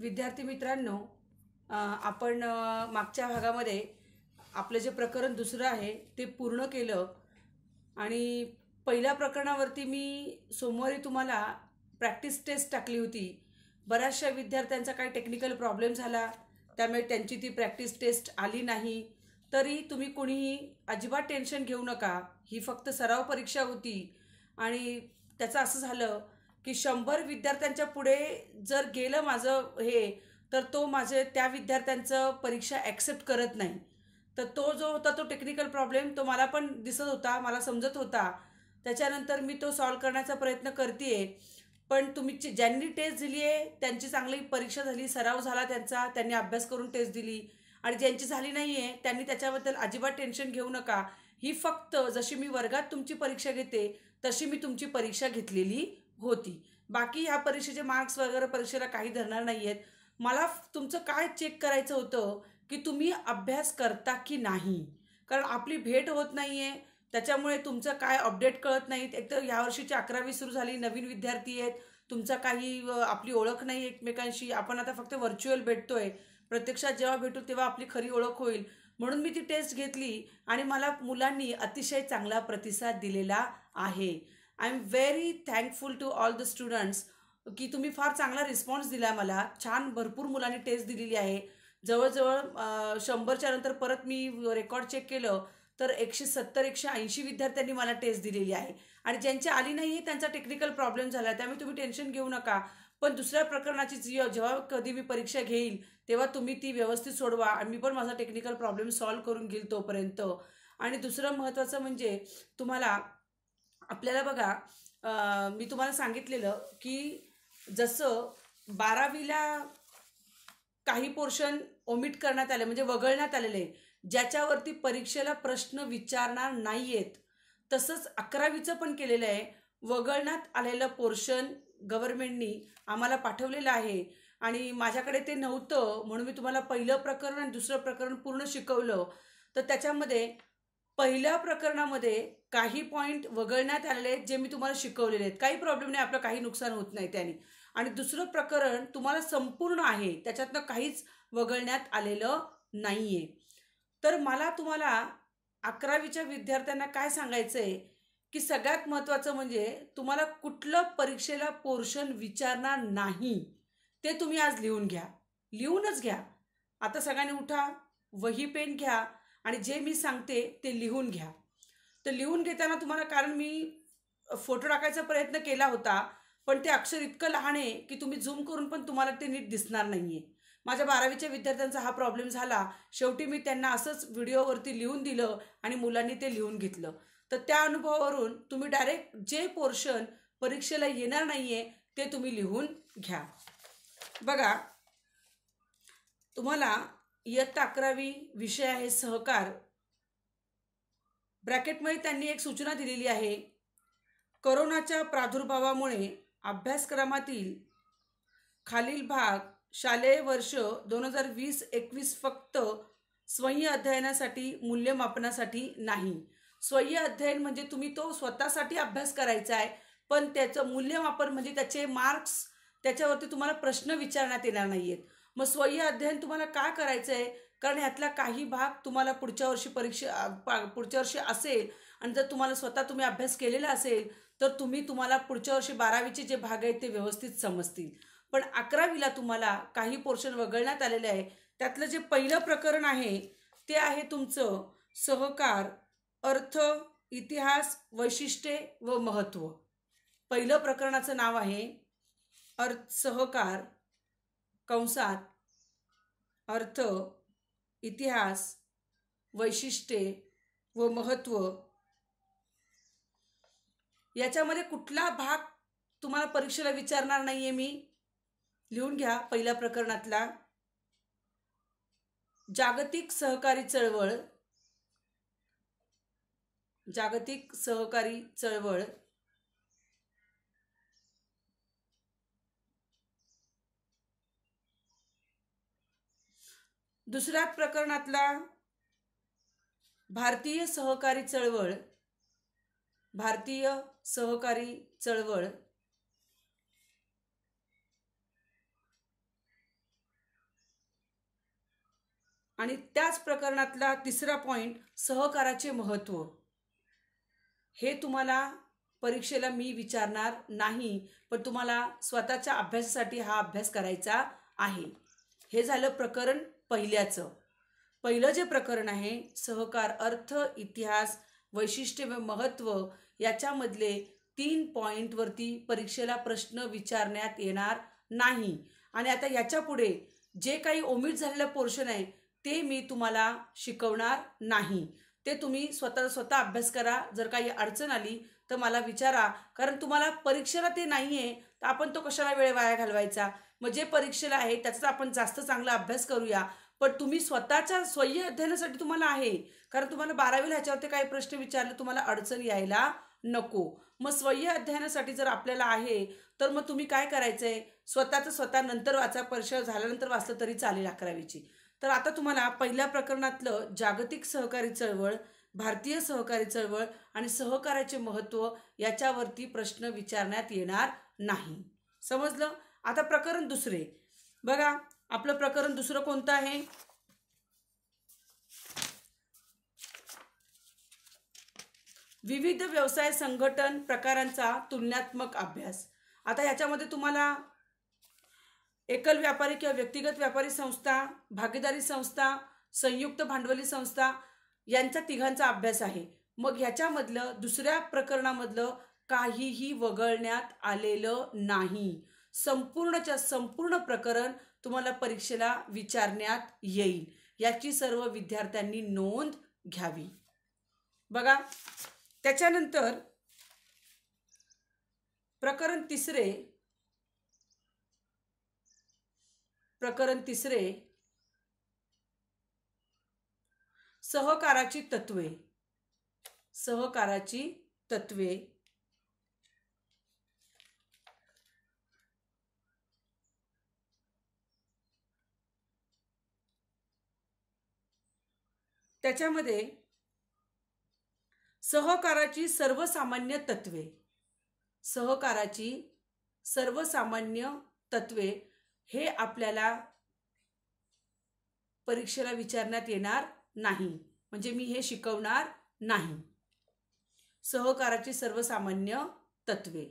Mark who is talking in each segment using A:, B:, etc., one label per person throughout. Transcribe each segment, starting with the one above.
A: विद्यार्थी मित्रांनो आपण मागच्या भागामध्ये आपलं जे प्रकरण दुसरं आहे ते पूर्ण केलं आणि पहिल्या प्रकरणावरती मी सोमवारी तुम्हाला प्रॅक्टिस टेस्ट टाकली होती बऱ्याचशा विद्यार्थ्यांचा काही टेक्निकल प्रॉब्लेम झाला त्यामुळे त्यांची ती प्रॅक्टिस टेस्ट आली नाही तरी तुम्ही कोणीही अजिबात टेन्शन घेऊ नका ही फक्त सराव परीक्षा होती आणि त्याचं असं झालं की शंभर विद्यार्थ्यांच्या पुढे जर गेलं माझं हे तर तो माझे त्या विद्यार्थ्यांचं परीक्षा ॲक्सेप्ट करत नाही तर तो जो होता तो टेक्निकल प्रॉब्लेम तो मला पण दिसत होता मला समजत होता त्याच्यानंतर मी तो सॉल्व करण्याचा प्रयत्न करते पण तुम्ही ज्यांनी टेस्ट दिली आहे त्यांची चांगली परीक्षा झाली सराव झाला त्यांचा त्यांनी अभ्यास करून टेस्ट दिली आणि ज्यांची झाली नाही आहे त्यांनी त्याच्याबद्दल अजिबात टेन्शन घेऊ नका ही फक्त जशी मी वर्गात तुमची परीक्षा घेते तशी मी तुमची परीक्षा घेतलेली होती बाकी ह्या परीक्षेचे मार्क्स वगैरे परीक्षेला काही धरणार नाही आहेत मला तुमचं काय चेक करायचं होतं की तुम्ही अभ्यास करता की नाही कारण आपली भेट होत नाही आहे त्याच्यामुळे तुमचं काय अपडेट कळत नाहीत एकतर यावर्षीची अकरावी सुरू झाली नवीन विद्यार्थी आहेत तुमचा काही आपली ओळख नाही एकमेकांशी आपण आता फक्त व्हर्च्युअल भेटतोय प्रत्यक्षात जेव्हा भेटू तेव्हा आपली खरी ओळख होईल म्हणून मी ती टेस्ट घेतली आणि मला मुलांनी अतिशय चांगला प्रतिसाद दिलेला आहे I am very thankful to all the students की तुम्ही फार चांगला रिस्पॉन्स दिला मला छान भरपूर मुलांनी टेस्ट दिलेली आहे जवळजवळ शंभरच्या नंतर परत मी रेकॉर्ड चेक केलं तर एकशे सत्तर एकशे ऐंशी विद्यार्थ्यांनी मला टेस्ट दिलेली आहे आणि ज्यांची आली नाही त्यांचा टेक्निकल प्रॉब्लेम झाला त्यामुळे तुम्ही टेन्शन घेऊ नका पण दुसऱ्या प्रकरणाची जी जेव्हा कधी मी परीक्षा घेईल तेव्हा तुम्ही ती व्यवस्थित सोडवा आणि मी पण माझा टेक्निकल प्रॉब्लेम सॉल्व्ह करून घेईल तोपर्यंत आणि दुसरं महत्त्वाचं म्हणजे तुम्हाला आपल्याला बघा मी तुम्हाला सांगितलेलं की जसं बारावीला काही पोर्शन ओमिट करण्यात आले म्हणजे वगळण्यात आलेले ज्याच्यावरती परीक्षेला प्रश्न विचारणार नाही आहेत तसंच अकरावीचं पण केलेलं आहे वगळण्यात आलेलं पोर्शन गव्हर्मेंटनी आम्हाला पाठवलेलं आहे आणि माझ्याकडे ते नव्हतं म्हणून मी तुम्हाला पहिलं प्रकरण आणि दुसरं प्रकरण पूर्ण शिकवलं तर त्याच्यामध्ये पहिल्या प्रकरणामध्ये काही पॉईंट वगळण्यात आलेले आहेत जे मी तुम्हाला शिकवलेले आहेत काही प्रॉब्लेम नाही आपलं काही नुकसान होत नाही त्याने आणि दुसरं प्रकरण तुम्हाला संपूर्ण आहे त्याच्यातनं काहीच वगळण्यात आलेलं नाही आहे तर मला तुम्हाला अकरावीच्या विद्यार्थ्यांना काय सांगायचं आहे की सगळ्यात महत्त्वाचं म्हणजे तुम्हाला कुठलं परीक्षेला पोर्शन विचारणार नाही ते तुम्ही आज लिहून घ्या लिहूनच घ्या आता सगळ्यांनी उठा वही पेन घ्या आणि जे मी सांगते ते लिहून घ्या तर लिहून घेताना तुम्हाला कारण मी फोटो टाकायचा प्रयत्न केला होता पण ते अक्षर इतकं लहान आहे की तुम्ही झूम करून पण तुम्हाला ते नीट दिसणार नाही आहे माझ्या बारावीच्या विद्यार्थ्यांचा हा प्रॉब्लेम झाला शेवटी मी त्यांना असंच व्हिडिओवरती लिहून दिलं आणि मुलांनी ते लिहून घेतलं तर त्या अनुभवावरून तुम्ही डायरेक्ट जे पोर्शन परीक्षेला येणार नाही आहे ते तुम्ही लिहून घ्या बघा तुम्हाला इयत्ता अकरावी विषय आहे सहकार ब्रॅकेटमध्ये त्यांनी एक सूचना दिलेली आहे करोनाच्या प्रादुर्भावामुळे अभ्यासक्रमातील खालील भाग शालेय वर्ष दोन हजार वीस एकवीस फक्त स्वयं अध्ययनासाठी मूल्यमापनासाठी नाही स्वयं अध्ययन म्हणजे तुम्ही तो स्वतःसाठी अभ्यास करायचा आहे पण त्याचं मूल्यमापन म्हणजे त्याचे मार्क्स त्याच्यावरती तुम्हाला प्रश्न विचारण्यात येणार नाही आहेत मग स्वयं अध्ययन तुम्हाला का करायचं आहे कारण ह्यातला काही भाग तुम्हाला पुढच्या वर्षी परीक्षा पुढच्या वर्षी असेल आणि जर तुम्हाला स्वतः तुम्ही अभ्यास केलेला असेल तर तुम्ही तुम्हाला पुढच्या वर्षी बारावीचे जे भाग आहेत ते व्यवस्थित समजतील पण अकरावीला तुम्हाला काही पोर्शन वगळण्यात आलेले आहे त्यातलं जे पहिलं प्रकरण आहे ते आहे तुमचं सहकार अर्थ इतिहास वैशिष्ट्ये व महत्त्व पहिलं प्रकरणाचं नाव आहे अर्थ सहकार कंसात अर्थ इतिहास वैशिष्ट्ये व महत्त्व याच्यामध्ये कुठला भाग तुम्हाला परीक्षेला विचारणार नाही आहे मी लिहून घ्या पहिल्या प्रकरणातला जागतिक सहकारी चळवळ जागतिक सहकारी चळवळ दुसऱ्या प्रकरणातला भारतीय सहकारी चळवळ भारतीय सहकारी चळवळ आणि त्याच प्रकरणातला तिसरा पॉईंट सहकाराचे महत्त्व हे तुम्हाला परीक्षेला मी विचारणार नाही पण तुम्हाला स्वतःच्या अभ्यासासाठी हा अभ्यास करायचा आहे हे झालं प्रकरण पहिल्याचं पहिलं जे प्रकरण आहे सहकार अर्थ इतिहास वैशिष्ट्य व महत्त्व याच्यामधले तीन पॉईंटवरती परीक्षेला प्रश्न विचारण्यात येणार नाही आणि आता याच्या पुढे जे काही ओमिट झालेलं पोर्शन आहे ते मी तुम्हाला शिकवणार नाही ते तुम्ही स्वतः स्वतः अभ्यास करा जर काही अडचण आली तर मला विचारा कारण तुम्हाला परीक्षेला ते नाही आहे तर आपण तो कशाला वेळ वाया घालवायचा मग जे परीक्षेला आहे त्याचा आपण जास्त चांगला अभ्यास करूया पण तुम्ही स्वतःच्या स्वय अध्ययनासाठी तुम्हाला आहे कारण तुम्हाला बारावीला ह्याच्यावरती काही प्रश्न विचारले तुम्हाला अडचण यायला नको मग स्वय अध्ययनासाठी जर आपल्याला आहे तर मग तुम्ही काय करायचं आहे स्वतःचं स्वतः नंतर वाचा परीक्षा झाल्यानंतर वाचलं तरी चालेल अकरावीची तर आता तुम्हाला पहिल्या प्रकरणातलं जागतिक सहकारी चळवळ भारतीय सहकारी चळवळ आणि सहकार्याचे महत्त्व याच्यावरती प्रश्न विचारण्यात येणार नाही समजलं आता प्रकरण दुसरे बघा आपलं प्रकरण दुसरं कोणतं आहे विविध व्यवसाय संघटन प्रकारांचा तुलनात्मक अभ्यास आता याच्यामध्ये तुम्हाला एकल व्यापारी किंवा व्यक्तिगत व्यापारी संस्था भागीदारी संस्था संयुक्त भांडवली संस्था यांचा तिघांचा अभ्यास आहे मग ह्याच्यामधलं दुसऱ्या प्रकरणामधलं काहीही वगळण्यात आलेलं नाही संपूर्णच्या संपूर्ण प्रकरण तुम्हाला परीक्षेला विचारण्यात येईल याची सर्व विद्यार्थ्यांनी नोंद घ्यावी बघा त्याच्यानंतर प्रकरण तिसरे प्रकरण तिसरे सहकाराची तत्वे सहकाराची तत्वे त्याच्यामध्ये सहकाराची सर्वसामान्य तत्वे सहकाराची सर्वसामान्य तत्वे हे आपल्याला परीक्षेला विचारण्यात येणार नाही म्हणजे मी हे शिकवणार नाही सहकाराची सर्वसामान्य तत्वे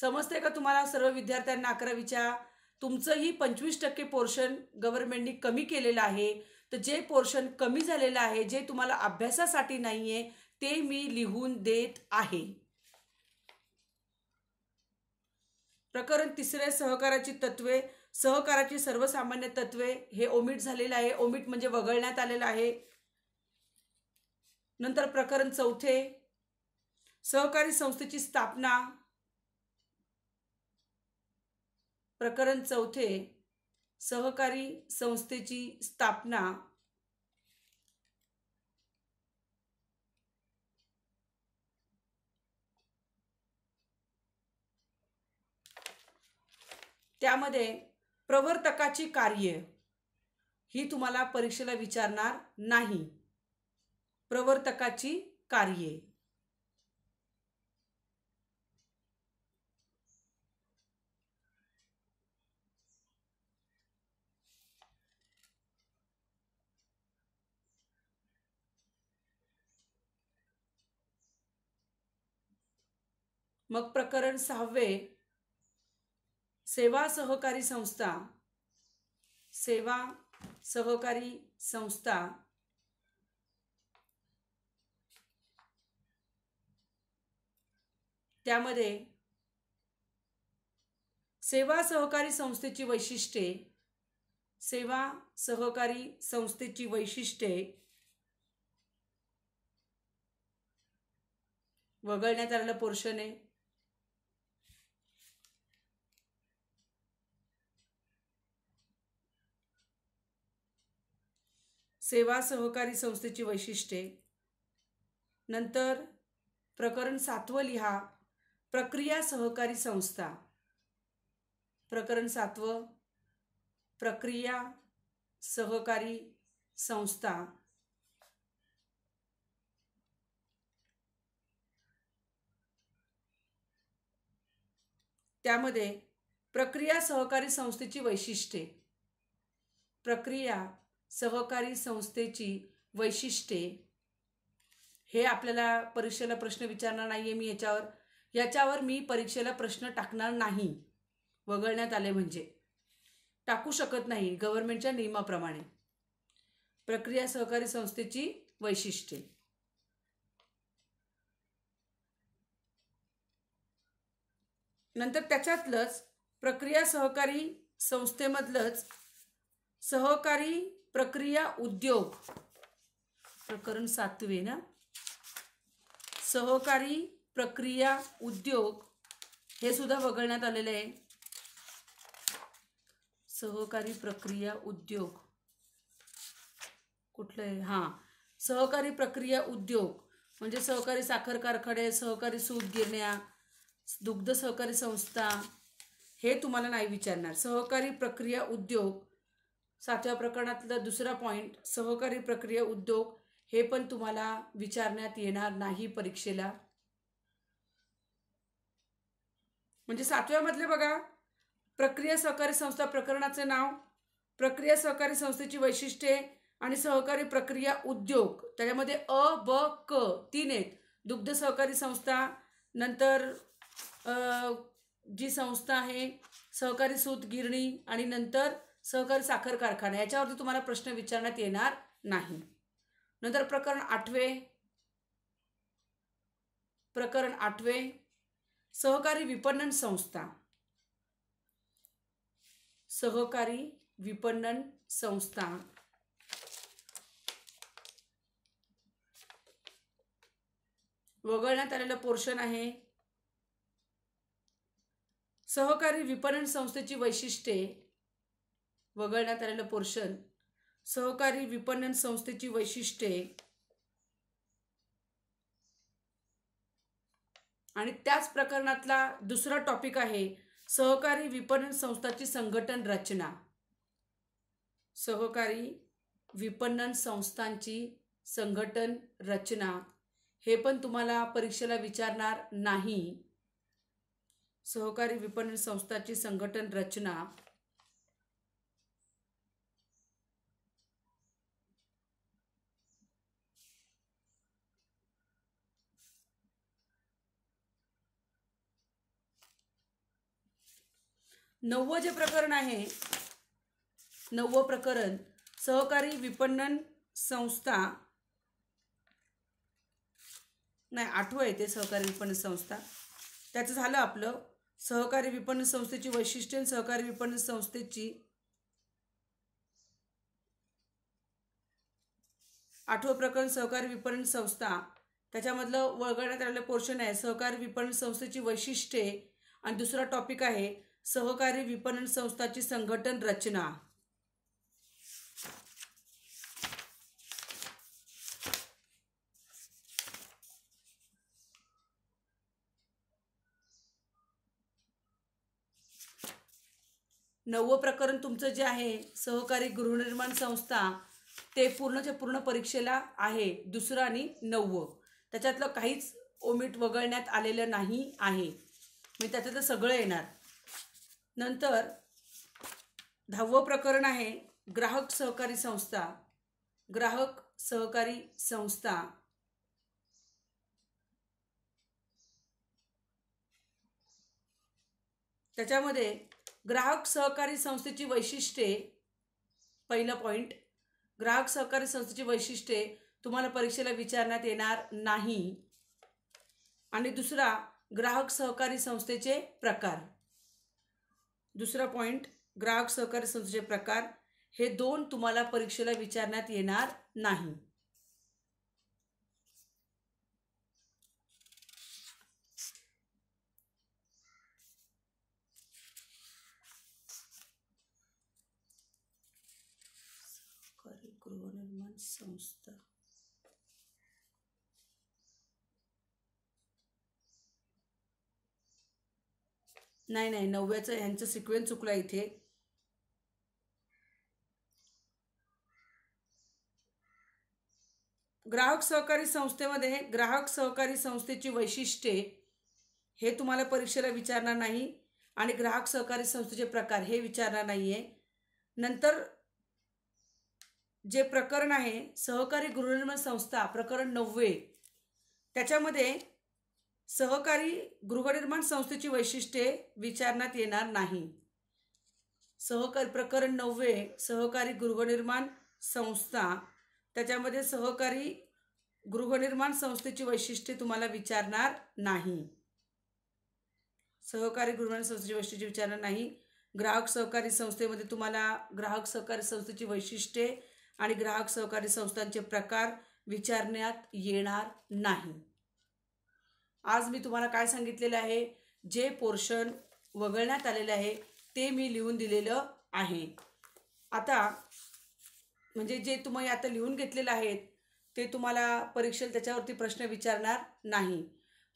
A: समजते का तुम्हाला सर्व विद्यार्थ्यांना विचार तुमचंही पंचवीस टक्के पोर्शन गव्हर्नमेंटनी कमी केलेलं आहे तर जे पोर्शन कमी झालेलं आहे जे तुम्हाला अभ्यासासाठी नाही आहे ते मी लिहून देत आहे प्रकरण तिसरे सहकाराची तत्वे सहकाराची सर्वसामान्य तत्वे हे ओमिट झालेलं आहे ओमिट म्हणजे वगळण्यात आलेलं आहे नंतर प्रकरण चौथे सहकारी संस्थेची स्थापना प्रकरण चौथे सहकारी संस्थेची स्थापना त्यामध्ये प्रवर्तकाची कार्ये ही तुम्हाला परीक्षेला विचारणार नाही प्रवर्तकाची कार्ये मग प्रकरण सहावे सेवा सहकारी संस्था सेवा सहकारी संस्था त्यामध्ये सेवा सहकारी संस्थेची वैशिष्ट्ये सेवा सहकारी संस्थेची वैशिष्ट्ये वगळण्यात आलेलं पोर्शन आहे सेवा सहकारी संस्थेची वैशिष्ट्ये नंतर प्रकरण सातवं लिहा प्रक्रिया सहकारी संस्था प्रकरण सातवं प्रक्रिया सहकारी संस्था त्यामध्ये प्रक्रिया सहकारी संस्थेची वैशिष्ट्ये प्रक्रिया सहकारी संस्थेची वैशिष्ट्ये हे आपल्याला परीक्षेला प्रश्न विचारणार नाही आहे मी याच्यावर याच्यावर मी परीक्षेला प्रश्न टाकणार नाही वगळण्यात आले म्हणजे टाकू शकत नाही गव्हर्नमेंटच्या नियमाप्रमाणे प्रक्रिया सहकारी संस्थेची वैशिष्ट्ये नंतर त्याच्यातलंच प्रक्रिया सहकारी संस्थेमधलंच सहकारी प्रक्रिया उद्योग प्रकरण सातवे ना सहकारी प्रक्रिया उद्योग हे सुद्धा वगळण्यात आलेले आहे सहकारी प्रक्रिया उद्योग कुठलं आहे हां सहकारी प्रक्रिया उद्योग म्हणजे सहकारी साखर कारखाने सहकारी सूत गिरण्या दुग्ध सहकारी संस्था हे तुम्हाला नाही विचारणार सहकारी प्रक्रिया उद्योग सातव्या प्रकरणातलं दुसरा पॉईंट सहकारी प्रक्रिया उद्योग हे पण तुम्हाला विचारण्यात येणार नाही परीक्षेला म्हणजे सातव्यामधले बघा प्रक्रिया सहकारी संस्था प्रकरणाचे नाव प्रक्रिया सहकारी संस्थेची वैशिष्ट्ये आणि सहकारी प्रक्रिया उद्योग त्याच्यामध्ये अ ब क तीन आहेत दुग्ध सहकारी संस्था नंतर जी संस्था आहे सहकारी सूत गिरणी आणि नंतर सहकारी साखर कारखाना याच्यावरती तुम्हाला प्रश्न विचारण्यात येणार नाही नंतर प्रकरण आठवे प्रकरण आठवे सहकारी विपणन संस्था सहकारी विपणन संस्था वगळण्यात आलेलं पोर्शन आहे सहकारी विपणन संस्थेची वैशिष्ट्ये वगळण्यात आलेलं पोर्शन सहकारी विपणन संस्थेची वैशिष्ट्ये आणि त्याच प्रकरणातला दुसरा टॉपिक आहे सहकारी विपणन संस्थाची संघटन रचना सहकारी विपणन संस्थांची संघटन रचना हे पण तुम्हाला परीक्षेला विचारणार नाही सहकारी विपणन संस्थाची संघटन रचना नववं जे प्रकरण आहे नववं प्रकरण सहकारी विपणन संस्था नाही आठवं येते सहकारी विपणन संस्था त्याचं झालं आपलं सहकारी विपणन संस्थेची वैशिष्ट्य सहकारी विपणन संस्थेची आठवं प्रकरण सहकारी विपणन संस्था त्याच्यामधलं वळगण्यात आलेलं पोर्शन आहे सहकारी विपणन संस्थेची वैशिष्ट्ये आणि दुसरा टॉपिक आहे सहकारी विपणन संस्थाची संघटन रचना नववं प्रकरण तुमचं जे आहे सहकारी गृहनिर्माण संस्था ते पूर्णच्या पूर्ण परीक्षेला आहे दुसरं आणि नववं त्याच्यातलं काहीच ओमिट वगळण्यात आलेलं नाही आहे मी त्याच्यातलं सगळं येणार नंतर दहावं प्रकरण आहे ग्राहक सहकारी संस्था ग्राहक सहकारी संस्था त्याच्यामध्ये ग्राहक सहकारी संस्थेची वैशिष्ट्ये पहिलं पॉईंट ग्राहक सहकारी संस्थेची वैशिष्ट्ये तुम्हाला परीक्षेला विचारण्यात येणार नाही आणि दुसरा ग्राहक सहकारी संस्थेचे प्रकार दुसरा पॉईंट ग्राहक सहकारी संस्थेचे प्रकार हे दोन तुम्हाला परीक्षेला विचारण्यात येणार नाही गृहनिर्माण संस्था नाही नाही नवव्याचं ह्यांचं सिक्वेन्स चुकला इथे ग्राहक सहकारी संस्थेमध्ये ग्राहक सहकारी संस्थेची वैशिष्ट्ये हे तुम्हाला परीक्षेला विचारणार नाही आणि ग्राहक सहकारी संस्थेचे प्रकार हे विचारणार नाही नंतर जे प्रकरण आहे सहकारी गृहनिर्माण संस्था प्रकरण नववे त्याच्यामध्ये सहकारी गृहनिर्माण संस्थेची वैशिष्ट्ये विचारण्यात येणार नाही सहकारी प्रकरण नववे सहकारी गृहनिर्माण संस्था त्याच्यामध्ये सहकारी गृहनिर्माण संस्थेची वैशिष्ट्ये तुम्हाला विचारणार नाही सहकारी गृहनिर्माण संस्थेची वैशिष्ट्ये विचारणार नाही ग्राहक सहकारी संस्थेमध्ये तुम्हाला ग्राहक सहकारी संस्थेची वैशिष्ट्ये आणि ग्राहक सहकारी संस्थांचे प्रकार विचारण्यात येणार नाही आज मी तुम्हाला काय सांगितलेलं आहे जे पोर्शन वगळण्यात आलेलं आहे ते मी लिहून दिलेलं आहे आता म्हणजे जे तुम्ही आता लिहून घेतलेलं आहेत ते तुम्हाला परीक्षेला त्याच्यावरती प्रश्न विचारणार नाही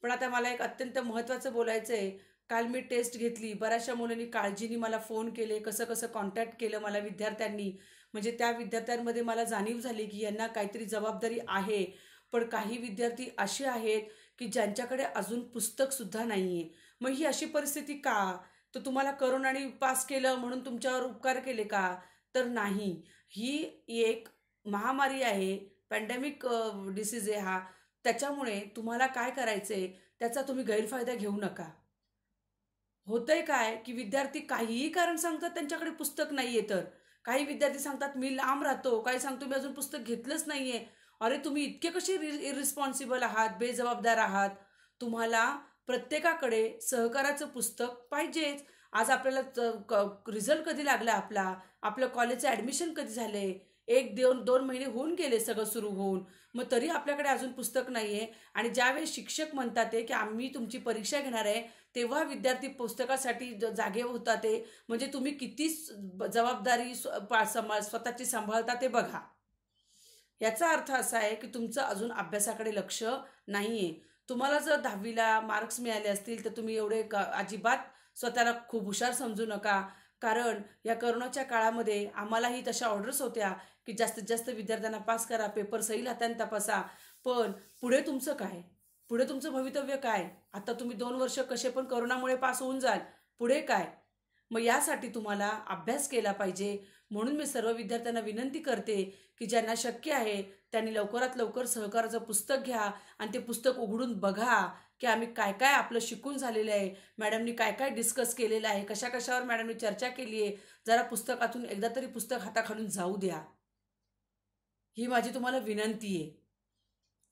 A: पण आता मला एक अत्यंत महत्त्वाचं बोलायचं आहे काल मी टेस्ट घेतली बऱ्याचशा मुलांनी काळजीने मला फोन केले कसं कसं कॉन्टॅक्ट केलं मला विद्यार्थ्यांनी म्हणजे त्या विद्यार्थ्यांमध्ये मला जाणीव झाली की यांना काहीतरी जबाबदारी आहे पण काही विद्यार्थी असे आहेत की ज्यांच्याकडे अजून पुस्तक नाही आहे मग ही अशी परिस्थिती का तर तुम्हाला करोनाने पास केलं म्हणून तुमच्यावर उपकार केले का तर नाही ही एक महामारी आहे पॅन्डेमिक डिसीज आहे हा त्याच्यामुळे तुम्हाला काय करायचंय त्याचा तुम्ही गैरफायदा घेऊ नका होतंय काय की विद्यार्थी काहीही कारण सांगतात त्यांच्याकडे पुस्तक नाही आहे तर काही विद्यार्थी सांगतात मी लांब राहतो काही सांगतो मी अजून पुस्तक घेतलंच नाही अरे तुम्ही इतके कसे इरिस्पॉन्सिबल आहात बेजबाबदार आहात तुम्हाला प्रत्येकाकडे सहकाराचं पुस्तक पाहिजेच आज आपल्याला रिझल्ट कधी लागला आपला आपलं कॉलेजचं ॲडमिशन कधी झाले एक दोन दोन महिने होऊन गेले सगळं सुरू होऊन मग तरी आपल्याकडे अजून पुस्तक नाही आहे आणि ज्यावेळेस शिक्षक म्हणतात ते की आम्ही तुमची परीक्षा घेणार आहे तेव्हा विद्यार्थी पुस्तकासाठी जागे होता ते म्हणजे तुम्ही किती जबाबदारी स्वतःची सांभाळता ते बघा याचा अर्थ असा आहे की तुमचं अजून अभ्यासाकडे लक्ष नाही आहे तुम्हाला जर दहावीला मार्क्स मिळाले असतील तर तुम्ही एवढे क अजिबात स्वतःला खूप हुशार समजू नका कारण या करोनाच्या काळामध्ये आम्हालाही तशा ऑर्डर्स होत्या की जास्तीत जास्त विद्यार्थ्यांना पास करा पेपर सैल हाताने तपासा पण पुढे तुमचं काय पुढे तुमचं भवितव्य काय आता तुम्ही दोन वर्ष कसे पण करोनामुळे पास होऊन जाल पुढे काय मग यासाठी तुम्हाला अभ्यास केला पाहिजे म्हणून मी सर्व विद्यार्थ्यांना विनंती करते की ज्यांना शक्य आहे त्यांनी लवकरात लवकर सहकाराचं पुस्तक घ्या आणि ते पुस्तक उघडून बघा की आम्ही काय काय आपलं शिकून झालेलं आहे मॅडमनी काय काय डिस्कस केलेलं आहे कशा कशावर मॅडमनी चर्चा केली आहे जरा पुस्तकातून एकदा तरी पुस्तक हाताखालून जाऊ द्या ही माझी तुम्हाला विनंती आहे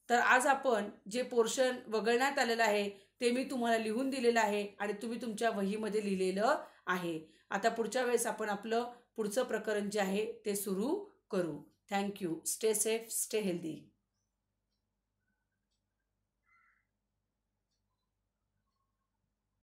A: तर आज आपण जे पोर्शन वगळण्यात आलेलं आहे ते मी तुम्हाला लिहून दिलेलं आहे आणि तुम्ही तुमच्या वहीमध्ये लिहिलेलं आहे आता पुढच्या वेळेस आपण आपलं पुढचं प्रकरण जे आहे ते सुरू करू thank you stay safe stay healthy